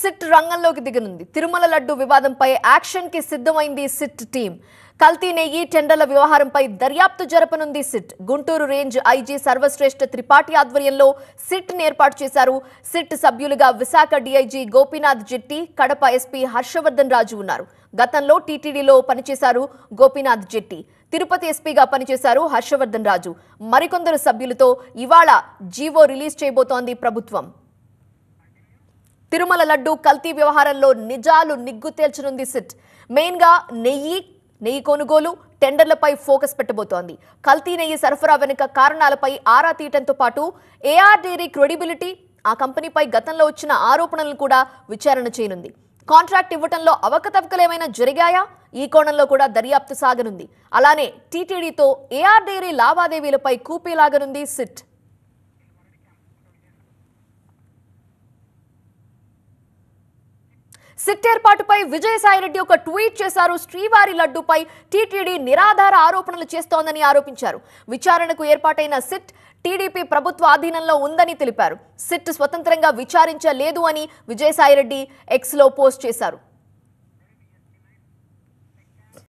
SIT రంగంలోకి దిగనుంది తిరుమల లడ్డు వివాదంపై action కి సిద్ధమైంది సిట్ టీం కల్తీ నెయ్యి టెండర్ల వ్యవహారంపై దర్యాప్తు జరపనుంది SIT Guntur range IG Sarvashreshtha Tripathi ఆధ్వర్యంలో సిట్ ఏర్పాటు చేశారు సిట్ సభ్యులుగా విశాఖ డీఐజీ గోపీనాథ్ జెట్టి కడప ఎస్పీ హర్షవర్ధన్ రాజు ఉన్నారు గతంలో టీటీడీలో పనిచేశారు గోపీనాథ్ జెట్టి తిరుపతి ఎస్పీగా పనిచేశారు హర్షవర్ధన్ రాజు మరికొందరు సభ్యులతో ఇవాళ జీవో రిలీజ్ చేయబోతోంది ప్రభుత్వం తిరుమల లడ్డు కల్తీ వ్యవహారంలో నిజాలు నిగ్గు తేల్చనుంది సిట్ మెయిన్గా నెయ్యి నెయ్యి కొనుగోలు టెండర్లపై ఫోకస్ పెట్టబోతోంది కల్తీ నెయ్యి సరఫరా వెనుక కారణాలపై ఆరా తీయటంతో పాటు ఏఆర్ డైరీ క్రెడిబిలిటీ ఆ కంపెనీపై గతంలో వచ్చిన ఆరోపణలను కూడా విచారణ చేయనుంది కాంట్రాక్ట్ ఇవ్వటంలో అవకతవకలు ఏమైనా జరిగాయా ఈ కోణంలో కూడా దర్యాప్తు సాగనుంది అలానే టీటీడీతో ఏఆర్ డైరీ లావాదేవీలపై కూపీలాగనుంది సిట్ సిట్ ఏర్పాటుపై విజయసాయిరెడ్డి ఒక ట్వీట్ చేశారు శ్రీవారి లడ్డుపై టీటీడీ నిరాధార ఆరోపణలు చేస్తోందని ఆరోపించారు విచారణకు ఏర్పాటైన సిట్ టీడీపీ ప్రభుత్వ ఆధీనంలో ఉందని తెలిపారు సిట్ స్వతంత్రంగా విచారించలేదు అని విజయసాయిరెడ్డి ఎక్స్లో పోస్ట్ చేశారు